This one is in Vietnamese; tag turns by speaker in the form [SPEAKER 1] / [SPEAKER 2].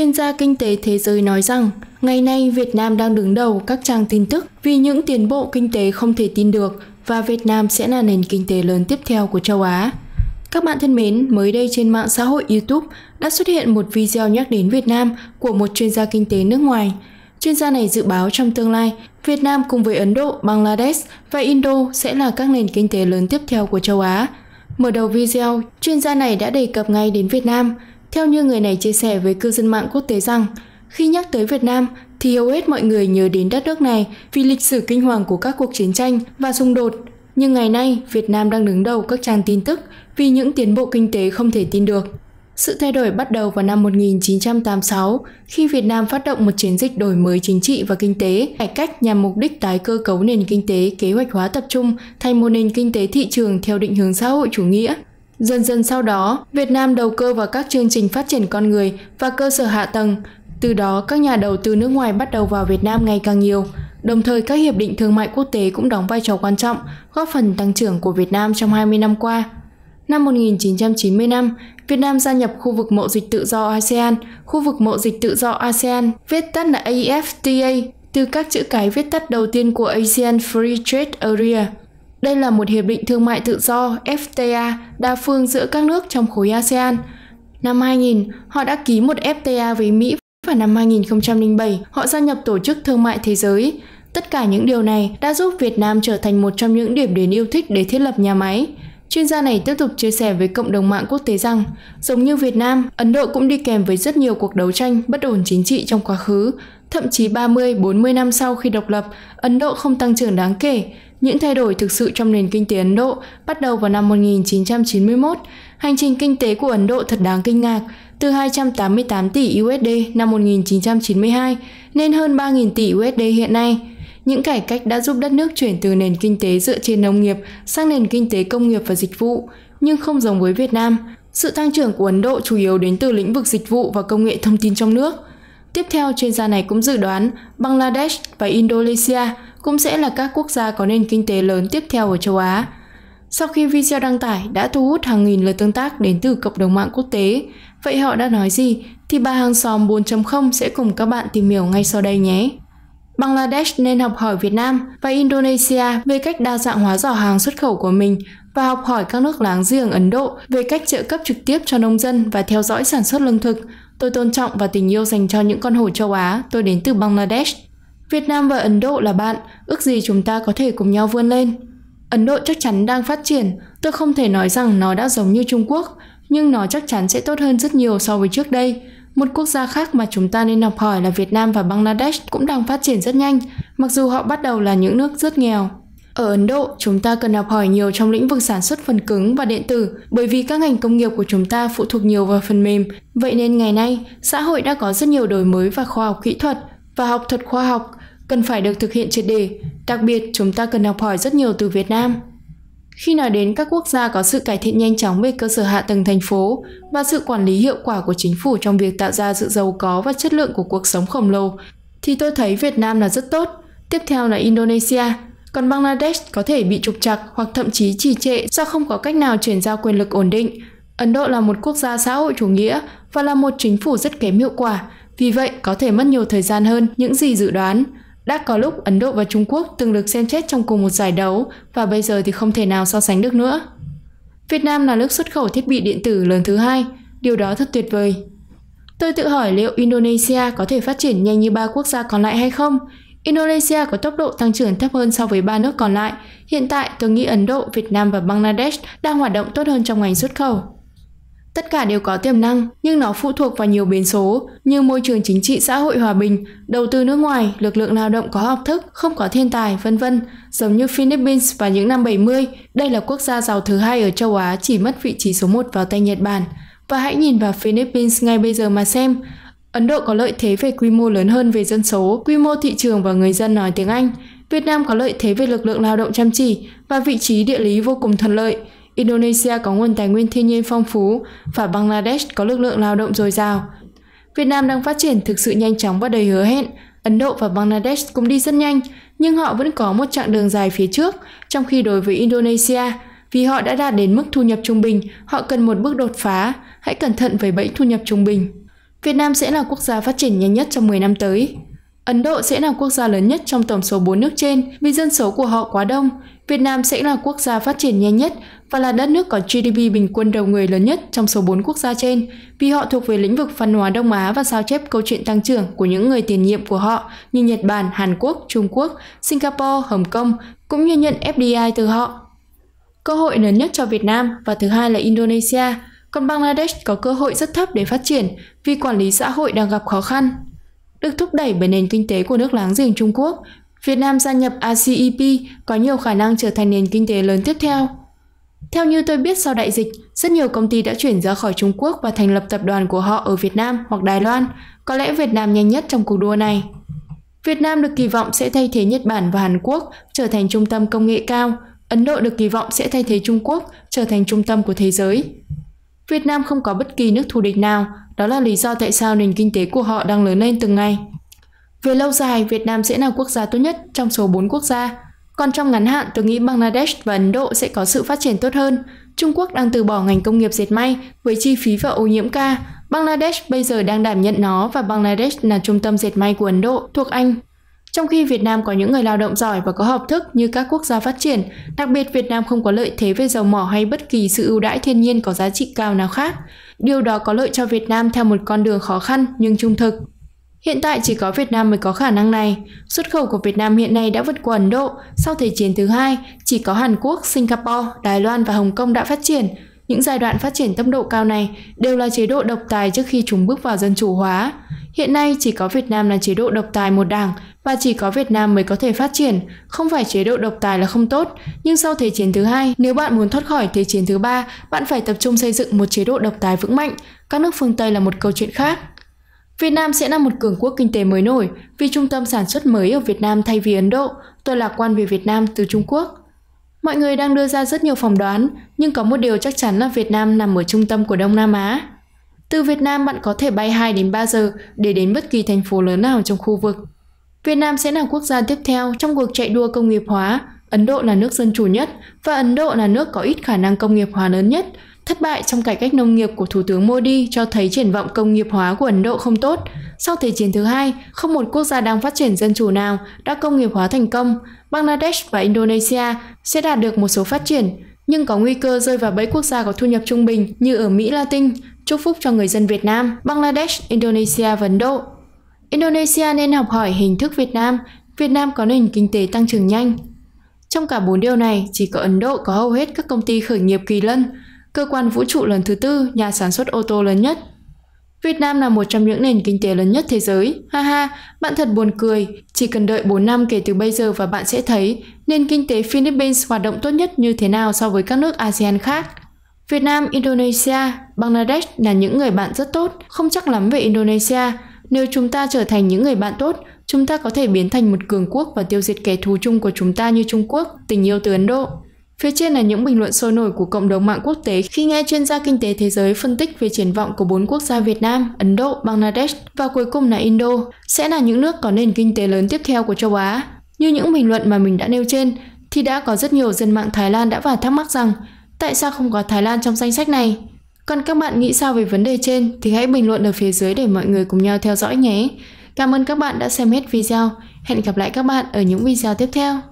[SPEAKER 1] Chuyên gia kinh tế thế giới nói rằng, ngày nay Việt Nam đang đứng đầu các trang tin tức vì những tiến bộ kinh tế không thể tin được và Việt Nam sẽ là nền kinh tế lớn tiếp theo của châu Á. Các bạn thân mến, mới đây trên mạng xã hội YouTube đã xuất hiện một video nhắc đến Việt Nam của một chuyên gia kinh tế nước ngoài. Chuyên gia này dự báo trong tương lai, Việt Nam cùng với Ấn Độ, Bangladesh và Indo sẽ là các nền kinh tế lớn tiếp theo của châu Á. Mở đầu video, chuyên gia này đã đề cập ngay đến Việt Nam – theo như người này chia sẻ với cư dân mạng quốc tế rằng, khi nhắc tới Việt Nam thì hầu hết mọi người nhớ đến đất nước này vì lịch sử kinh hoàng của các cuộc chiến tranh và xung đột. Nhưng ngày nay, Việt Nam đang đứng đầu các trang tin tức vì những tiến bộ kinh tế không thể tin được. Sự thay đổi bắt đầu vào năm 1986 khi Việt Nam phát động một chiến dịch đổi mới chính trị và kinh tế, cải cách nhằm mục đích tái cơ cấu nền kinh tế kế hoạch hóa tập trung thành một nền kinh tế thị trường theo định hướng xã hội chủ nghĩa Dần dần sau đó, Việt Nam đầu cơ vào các chương trình phát triển con người và cơ sở hạ tầng. Từ đó, các nhà đầu tư nước ngoài bắt đầu vào Việt Nam ngày càng nhiều. Đồng thời, các hiệp định thương mại quốc tế cũng đóng vai trò quan trọng, góp phần tăng trưởng của Việt Nam trong 20 năm qua. Năm năm Việt Nam gia nhập khu vực mậu dịch tự do ASEAN, khu vực mậu dịch tự do ASEAN, viết tắt là AFTA, từ các chữ cái viết tắt đầu tiên của ASEAN Free Trade Area. Đây là một hiệp định thương mại tự do FTA đa phương giữa các nước trong khối ASEAN. Năm 2000, họ đã ký một FTA với Mỹ và năm 2007, họ gia nhập Tổ chức Thương mại Thế giới. Tất cả những điều này đã giúp Việt Nam trở thành một trong những điểm đến yêu thích để thiết lập nhà máy. Chuyên gia này tiếp tục chia sẻ với cộng đồng mạng quốc tế rằng, giống như Việt Nam, Ấn Độ cũng đi kèm với rất nhiều cuộc đấu tranh bất ổn chính trị trong quá khứ. Thậm chí 30, 40 năm sau khi độc lập, Ấn Độ không tăng trưởng đáng kể, những thay đổi thực sự trong nền kinh tế Ấn Độ bắt đầu vào năm 1991. Hành trình kinh tế của Ấn Độ thật đáng kinh ngạc, từ 288 tỷ USD năm 1992 lên hơn 3.000 tỷ USD hiện nay. Những cải cách đã giúp đất nước chuyển từ nền kinh tế dựa trên nông nghiệp sang nền kinh tế công nghiệp và dịch vụ, nhưng không giống với Việt Nam. Sự tăng trưởng của Ấn Độ chủ yếu đến từ lĩnh vực dịch vụ và công nghệ thông tin trong nước. Tiếp theo, chuyên gia này cũng dự đoán Bangladesh và Indonesia – cũng sẽ là các quốc gia có nền kinh tế lớn tiếp theo ở châu Á. Sau khi video đăng tải đã thu hút hàng nghìn lượt tương tác đến từ cộng đồng mạng quốc tế, vậy họ đã nói gì thì bà hàng xóm 4.0 sẽ cùng các bạn tìm hiểu ngay sau đây nhé. Bangladesh nên học hỏi Việt Nam và Indonesia về cách đa dạng hóa giỏ hàng xuất khẩu của mình và học hỏi các nước láng giềng Ấn Độ về cách trợ cấp trực tiếp cho nông dân và theo dõi sản xuất lương thực. Tôi tôn trọng và tình yêu dành cho những con hổ châu Á, tôi đến từ Bangladesh. Việt Nam và Ấn Độ là bạn, ước gì chúng ta có thể cùng nhau vươn lên. Ấn Độ chắc chắn đang phát triển, tôi không thể nói rằng nó đã giống như Trung Quốc, nhưng nó chắc chắn sẽ tốt hơn rất nhiều so với trước đây. Một quốc gia khác mà chúng ta nên học hỏi là Việt Nam và Bangladesh cũng đang phát triển rất nhanh, mặc dù họ bắt đầu là những nước rất nghèo. Ở Ấn Độ, chúng ta cần học hỏi nhiều trong lĩnh vực sản xuất phần cứng và điện tử bởi vì các ngành công nghiệp của chúng ta phụ thuộc nhiều vào phần mềm. Vậy nên ngày nay, xã hội đã có rất nhiều đổi mới và khoa học kỹ thuật và học thuật khoa học cần phải được thực hiện triệt đề. đặc biệt chúng ta cần học hỏi rất nhiều từ Việt Nam. Khi nói đến các quốc gia có sự cải thiện nhanh chóng về cơ sở hạ tầng thành phố và sự quản lý hiệu quả của chính phủ trong việc tạo ra sự giàu có và chất lượng của cuộc sống khổng lồ, thì tôi thấy Việt Nam là rất tốt. Tiếp theo là Indonesia, còn Bangladesh có thể bị trục trặc hoặc thậm chí trì trệ do không có cách nào chuyển giao quyền lực ổn định. Ấn Độ là một quốc gia xã hội chủ nghĩa và là một chính phủ rất kém hiệu quả, vì vậy có thể mất nhiều thời gian hơn những gì dự đoán. Đã có lúc Ấn Độ và Trung Quốc từng được xem chết trong cùng một giải đấu và bây giờ thì không thể nào so sánh được nữa. Việt Nam là nước xuất khẩu thiết bị điện tử lớn thứ hai, điều đó thật tuyệt vời. Tôi tự hỏi liệu Indonesia có thể phát triển nhanh như ba quốc gia còn lại hay không? Indonesia có tốc độ tăng trưởng thấp hơn so với ba nước còn lại. Hiện tại, tôi nghĩ Ấn Độ, Việt Nam và Bangladesh đang hoạt động tốt hơn trong ngành xuất khẩu. Tất cả đều có tiềm năng, nhưng nó phụ thuộc vào nhiều biến số như môi trường chính trị xã hội hòa bình, đầu tư nước ngoài, lực lượng lao động có học thức, không có thiên tài, vân vân. Giống như Philippines vào những năm 70, đây là quốc gia giàu thứ hai ở châu Á chỉ mất vị trí số 1 vào tay Nhật Bản. Và hãy nhìn vào Philippines ngay bây giờ mà xem, Ấn Độ có lợi thế về quy mô lớn hơn về dân số, quy mô thị trường và người dân nói tiếng Anh. Việt Nam có lợi thế về lực lượng lao động chăm chỉ và vị trí địa lý vô cùng thuận lợi. Indonesia có nguồn tài nguyên thiên nhiên phong phú và Bangladesh có lực lượng lao động dồi dào. Việt Nam đang phát triển thực sự nhanh chóng và đầy hứa hẹn. Ấn Độ và Bangladesh cũng đi rất nhanh, nhưng họ vẫn có một chặng đường dài phía trước, trong khi đối với Indonesia, vì họ đã đạt đến mức thu nhập trung bình, họ cần một bước đột phá. Hãy cẩn thận với bẫy thu nhập trung bình. Việt Nam sẽ là quốc gia phát triển nhanh nhất trong 10 năm tới. Ấn Độ sẽ là quốc gia lớn nhất trong tổng số 4 nước trên vì dân số của họ quá đông. Việt Nam sẽ là quốc gia phát triển nhanh nhất và là đất nước có GDP bình quân đầu người lớn nhất trong số 4 quốc gia trên vì họ thuộc về lĩnh vực văn hóa Đông Á và sao chép câu chuyện tăng trưởng của những người tiền nhiệm của họ như Nhật Bản, Hàn Quốc, Trung Quốc, Singapore, Hồng Kông cũng như nhận FDI từ họ. Cơ hội lớn nhất cho Việt Nam và thứ hai là Indonesia, còn Bangladesh có cơ hội rất thấp để phát triển vì quản lý xã hội đang gặp khó khăn được thúc đẩy bởi nền kinh tế của nước láng giềng Trung Quốc, Việt Nam gia nhập RCEP có nhiều khả năng trở thành nền kinh tế lớn tiếp theo. Theo như tôi biết sau đại dịch, rất nhiều công ty đã chuyển ra khỏi Trung Quốc và thành lập tập đoàn của họ ở Việt Nam hoặc Đài Loan, có lẽ Việt Nam nhanh nhất trong cuộc đua này. Việt Nam được kỳ vọng sẽ thay thế Nhật Bản và Hàn Quốc trở thành trung tâm công nghệ cao, Ấn Độ được kỳ vọng sẽ thay thế Trung Quốc trở thành trung tâm của thế giới. Việt Nam không có bất kỳ nước thù địch nào, đó là lý do tại sao nền kinh tế của họ đang lớn lên từng ngày. Về lâu dài, Việt Nam sẽ là quốc gia tốt nhất trong số 4 quốc gia. Còn trong ngắn hạn, tôi nghĩ Bangladesh và Ấn Độ sẽ có sự phát triển tốt hơn. Trung Quốc đang từ bỏ ngành công nghiệp dệt may với chi phí và ô nhiễm ca. Bangladesh bây giờ đang đảm nhận nó và Bangladesh là trung tâm dệt may của Ấn Độ thuộc Anh. Trong khi Việt Nam có những người lao động giỏi và có học thức như các quốc gia phát triển, đặc biệt Việt Nam không có lợi thế về dầu mỏ hay bất kỳ sự ưu đãi thiên nhiên có giá trị cao nào khác. Điều đó có lợi cho Việt Nam theo một con đường khó khăn nhưng trung thực. Hiện tại chỉ có Việt Nam mới có khả năng này. Xuất khẩu của Việt Nam hiện nay đã vượt qua Ấn Độ. Sau Thế chiến thứ hai, chỉ có Hàn Quốc, Singapore, Đài Loan và Hồng Kông đã phát triển, những giai đoạn phát triển tốc độ cao này đều là chế độ độc tài trước khi chúng bước vào dân chủ hóa. Hiện nay chỉ có Việt Nam là chế độ độc tài một đảng và chỉ có Việt Nam mới có thể phát triển. Không phải chế độ độc tài là không tốt, nhưng sau Thế chiến thứ hai, nếu bạn muốn thoát khỏi Thế chiến thứ ba, bạn phải tập trung xây dựng một chế độ độc tài vững mạnh. Các nước phương Tây là một câu chuyện khác. Việt Nam sẽ là một cường quốc kinh tế mới nổi vì trung tâm sản xuất mới ở Việt Nam thay vì Ấn Độ. Tôi lạc quan về Việt Nam từ Trung Quốc. Mọi người đang đưa ra rất nhiều phỏng đoán, nhưng có một điều chắc chắn là Việt Nam nằm ở trung tâm của Đông Nam Á. Từ Việt Nam bạn có thể bay 2 đến 3 giờ để đến bất kỳ thành phố lớn nào trong khu vực. Việt Nam sẽ là quốc gia tiếp theo trong cuộc chạy đua công nghiệp hóa. Ấn Độ là nước dân chủ nhất và Ấn Độ là nước có ít khả năng công nghiệp hóa lớn nhất, Thất bại trong cải cách nông nghiệp của Thủ tướng Modi cho thấy triển vọng công nghiệp hóa của Ấn Độ không tốt. Sau Thế chiến thứ hai, không một quốc gia đang phát triển dân chủ nào đã công nghiệp hóa thành công. Bangladesh và Indonesia sẽ đạt được một số phát triển, nhưng có nguy cơ rơi vào bẫy quốc gia có thu nhập trung bình như ở Mỹ Latin. Chúc phúc cho người dân Việt Nam, Bangladesh, Indonesia và Ấn Độ. Indonesia nên học hỏi hình thức Việt Nam. Việt Nam có nền kinh tế tăng trưởng nhanh. Trong cả bốn điều này, chỉ có Ấn Độ có hầu hết các công ty khởi nghiệp kỳ lân, cơ quan vũ trụ lần thứ tư, nhà sản xuất ô tô lớn nhất. Việt Nam là một trong những nền kinh tế lớn nhất thế giới. Ha ha, bạn thật buồn cười, chỉ cần đợi 4 năm kể từ bây giờ và bạn sẽ thấy nền kinh tế Philippines hoạt động tốt nhất như thế nào so với các nước ASEAN khác. Việt Nam, Indonesia, Bangladesh là những người bạn rất tốt, không chắc lắm về Indonesia. Nếu chúng ta trở thành những người bạn tốt, chúng ta có thể biến thành một cường quốc và tiêu diệt kẻ thù chung của chúng ta như Trung Quốc, tình yêu từ Ấn Độ. Phía trên là những bình luận sôi nổi của cộng đồng mạng quốc tế khi nghe chuyên gia kinh tế thế giới phân tích về triển vọng của bốn quốc gia Việt Nam, Ấn Độ, Bangladesh và cuối cùng là Indo sẽ là những nước có nền kinh tế lớn tiếp theo của châu Á. Như những bình luận mà mình đã nêu trên, thì đã có rất nhiều dân mạng Thái Lan đã vào thắc mắc rằng tại sao không có Thái Lan trong danh sách này. Còn các bạn nghĩ sao về vấn đề trên thì hãy bình luận ở phía dưới để mọi người cùng nhau theo dõi nhé. Cảm ơn các bạn đã xem hết video. Hẹn gặp lại các bạn ở những video tiếp theo.